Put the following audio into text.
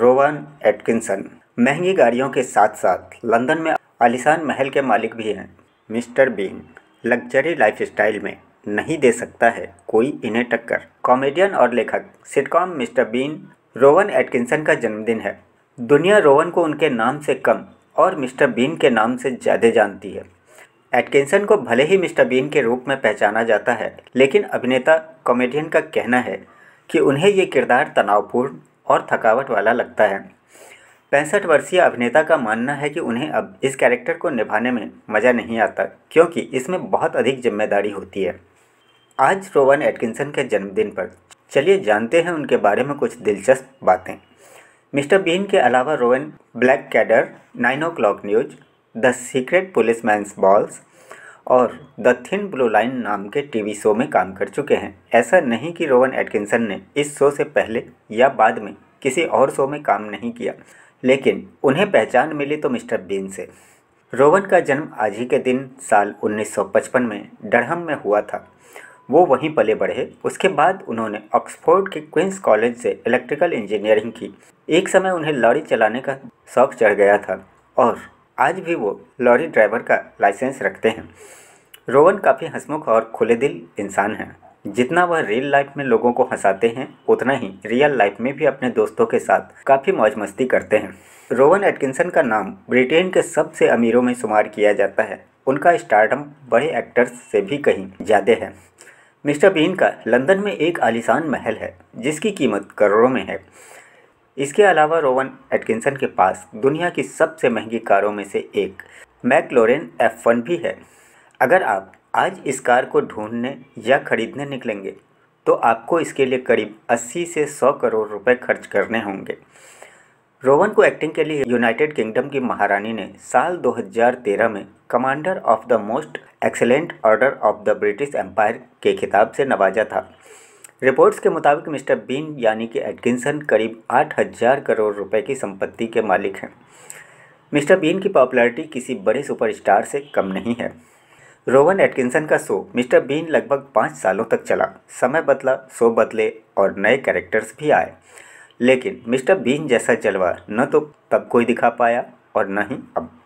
Rowan Atkinson महंगी गाड़ियों के साथ साथ लंदन में आलिशान महल के मालिक भी हैं मिस्टर बीन लग्जरी लाइफस्टाइल में नहीं दे सकता है कोई इन्हें टक्कर कॉमेडियन और लेखक sitcom Mister Bean Rowan Atkinson का जन्मदिन है दुनिया रोवन को उनके नाम से कम और मिस्टर बीन के नाम से ज़्यादा जानती है एटकिंसन को भले ही मिस्टर बीन के रूप में पहचाना जाता है लेकिन अभिनेता कॉमेडियन का कहना है कि उन्हें ये किरदार तनावपूर्ण और थकावट वाला लगता है पैंसठ वर्षीय अभिनेता का मानना है कि उन्हें अब इस कैरेक्टर को निभाने में मज़ा नहीं आता क्योंकि इसमें बहुत अधिक जिम्मेदारी होती है आज रोवन एटकिंसन के जन्मदिन पर चलिए जानते हैं उनके बारे में कुछ दिलचस्प बातें मिस्टर बीन के अलावा Rowan Blackadder nine o'clock news the secret policeman's balls और द थिन ब्लू लाइन नाम के टीवी शो में काम कर चुके हैं ऐसा नहीं कि रोवन एटकिंसन ने इस शो से पहले या बाद में किसी और शो में काम नहीं किया लेकिन उन्हें पहचान मिली तो मिस्टर बीन से रोवन का जन्म आज ही के दिन साल 1955 में डरहम में हुआ था वो वहीं पले बढ़े उसके बाद उन्होंने ऑक्सफोर्ड के क्विंस कॉलेज से इलेक्ट्रिकल इंजीनियरिंग की एक समय उन्हें लॉरी चलाने का शौक चढ़ गया था और आज भी वो लॉरी ड्राइवर का लाइसेंस रखते हैं रोवन काफ़ी हंसमुख और खुले दिल इंसान हैं जितना वह रियल लाइफ में लोगों को हंसाते हैं उतना ही रियल लाइफ में भी अपने दोस्तों के साथ काफ़ी मौज मस्ती करते हैं रोवन एटकिंसन का नाम ब्रिटेन के सबसे अमीरों में शुमार किया जाता है उनका स्टार्टअप बड़े एक्टर्स से भी कहीं ज़्यादा है मिस्टर बीन का लंदन में एक आलिशान महल है जिसकी कीमत करोड़ों में है इसके अलावा रोवन एटकिंसन के पास दुनिया की सबसे महंगी कारों में से एक मैकलोरेन एफ वन भी है अगर आप आज इस कार को ढूंढने या खरीदने निकलेंगे तो आपको इसके लिए करीब 80 से 100 करोड़ रुपए खर्च करने होंगे रोवन को एक्टिंग के लिए यूनाइटेड किंगडम की महारानी ने साल 2013 में Commander of the Most Excellent Order of the British Empire के खिताब से नवाजा था रिपोर्ट्स के मुताबिक मिस्टर बीन यानी कि एटकिंसन करीब 8000 करोड़ रुपए की संपत्ति के मालिक हैं मिस्टर बीन की पॉपुलैरिटी किसी बड़े सुपरस्टार से कम नहीं है रोवन एटकिंसन का शो मिस्टर बीन लगभग पाँच सालों तक चला समय बदला शो बदले और नए कैरेक्टर्स भी आए लेकिन मिस्टर बीन जैसा जलवा न तो तब कोई दिखा पाया और न ही अब